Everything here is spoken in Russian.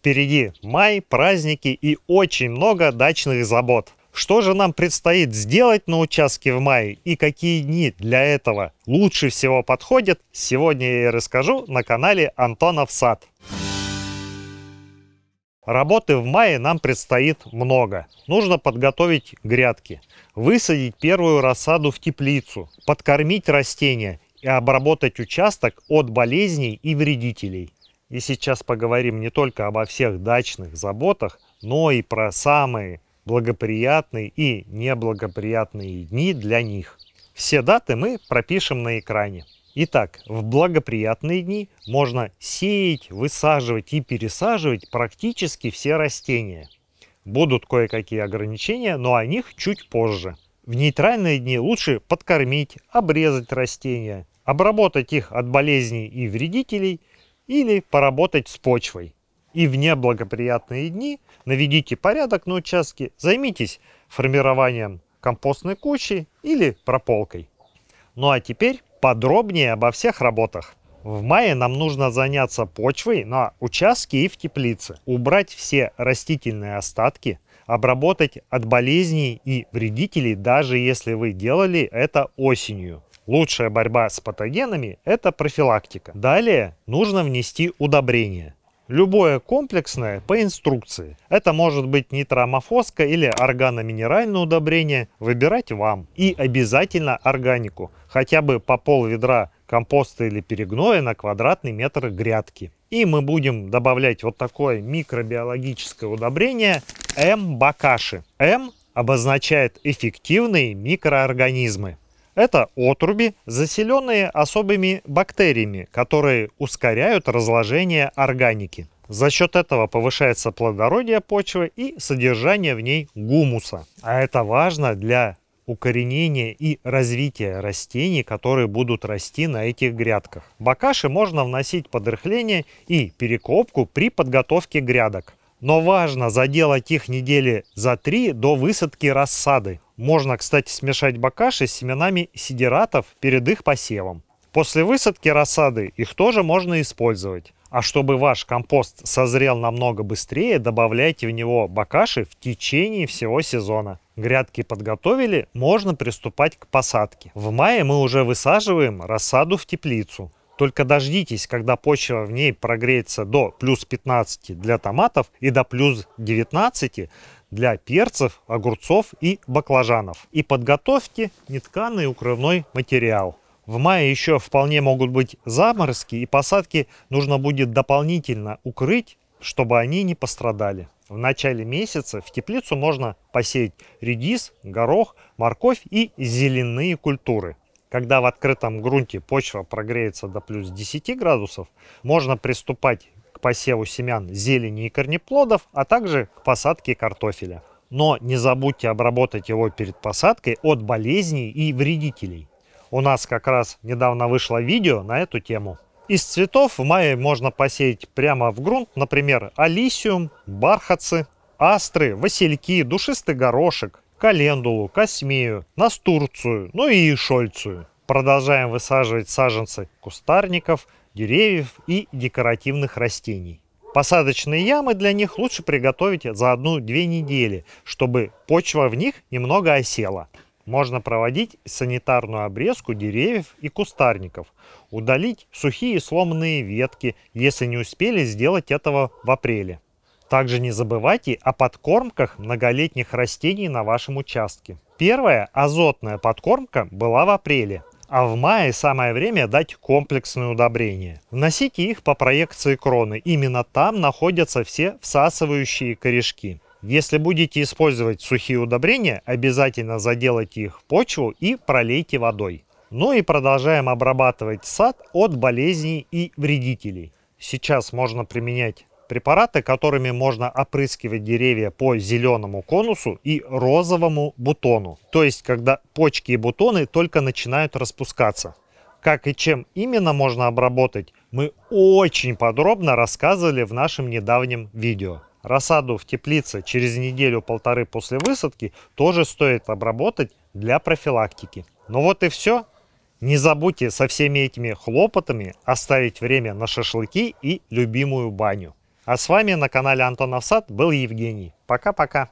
Впереди май, праздники и очень много дачных забот. Что же нам предстоит сделать на участке в мае и какие дни для этого лучше всего подходят, сегодня я расскажу на канале Антонов Сад. Работы в мае нам предстоит много. Нужно подготовить грядки, высадить первую рассаду в теплицу, подкормить растения и обработать участок от болезней и вредителей. И сейчас поговорим не только обо всех дачных заботах, но и про самые благоприятные и неблагоприятные дни для них. Все даты мы пропишем на экране. Итак, в благоприятные дни можно сеять, высаживать и пересаживать практически все растения. Будут кое-какие ограничения, но о них чуть позже. В нейтральные дни лучше подкормить, обрезать растения, обработать их от болезней и вредителей или поработать с почвой. И в неблагоприятные дни наведите порядок на участке, займитесь формированием компостной кучи или прополкой. Ну а теперь подробнее обо всех работах. В мае нам нужно заняться почвой на участке и в теплице, убрать все растительные остатки, обработать от болезней и вредителей, даже если вы делали это осенью. Лучшая борьба с патогенами – это профилактика. Далее нужно внести удобрение. Любое комплексное по инструкции. Это может быть нитромофоска или органоминеральное удобрение. Выбирать вам. И обязательно органику. Хотя бы по пол ведра компоста или перегноя на квадратный метр грядки. И мы будем добавлять вот такое микробиологическое удобрение М-бакаши. М обозначает эффективные микроорганизмы. Это отруби, заселенные особыми бактериями, которые ускоряют разложение органики. За счет этого повышается плодородие почвы и содержание в ней гумуса. А это важно для укоренения и развития растений, которые будут расти на этих грядках. Бакаши можно вносить под рыхление и перекопку при подготовке грядок но важно заделать их недели за три до высадки рассады. Можно, кстати, смешать бакаши с семенами сидератов перед их посевом. После высадки рассады их тоже можно использовать. А чтобы ваш компост созрел намного быстрее, добавляйте в него бакаши в течение всего сезона. Грядки подготовили, можно приступать к посадке. В мае мы уже высаживаем рассаду в теплицу. Только дождитесь, когда почва в ней прогреется до плюс 15 для томатов и до плюс 19 для перцев, огурцов и баклажанов. И подготовьте нетканый укрывной материал. В мае еще вполне могут быть заморозки, и посадки нужно будет дополнительно укрыть, чтобы они не пострадали. В начале месяца в теплицу можно посеять редис, горох, морковь и зеленые культуры. Когда в открытом грунте почва прогреется до плюс 10 градусов, можно приступать к посеву семян зелени и корнеплодов, а также к посадке картофеля. Но не забудьте обработать его перед посадкой от болезней и вредителей. У нас как раз недавно вышло видео на эту тему. Из цветов в мае можно посеять прямо в грунт, например, алисиум, бархатцы, астры, васильки, душистый горошек, календулу, космею, настурцию, ну и шольцую. Продолжаем высаживать саженцы кустарников, деревьев и декоративных растений. Посадочные ямы для них лучше приготовить за одну-две недели, чтобы почва в них немного осела. Можно проводить санитарную обрезку деревьев и кустарников, удалить сухие сломанные ветки, если не успели сделать этого в апреле. Также не забывайте о подкормках многолетних растений на вашем участке. Первая азотная подкормка была в апреле, а в мае самое время дать комплексные удобрения. Вносите их по проекции кроны, именно там находятся все всасывающие корешки. Если будете использовать сухие удобрения, обязательно заделайте их в почву и пролейте водой. Ну и продолжаем обрабатывать сад от болезней и вредителей. Сейчас можно применять препараты, которыми можно опрыскивать деревья по зеленому конусу и розовому бутону. То есть, когда почки и бутоны только начинают распускаться. Как и чем именно можно обработать, мы очень подробно рассказывали в нашем недавнем видео. Рассаду в теплице через неделю-полторы после высадки тоже стоит обработать для профилактики. Ну вот и все. Не забудьте со всеми этими хлопотами оставить время на шашлыки и любимую баню. А с вами на канале Антон Авсад был Евгений. Пока-пока.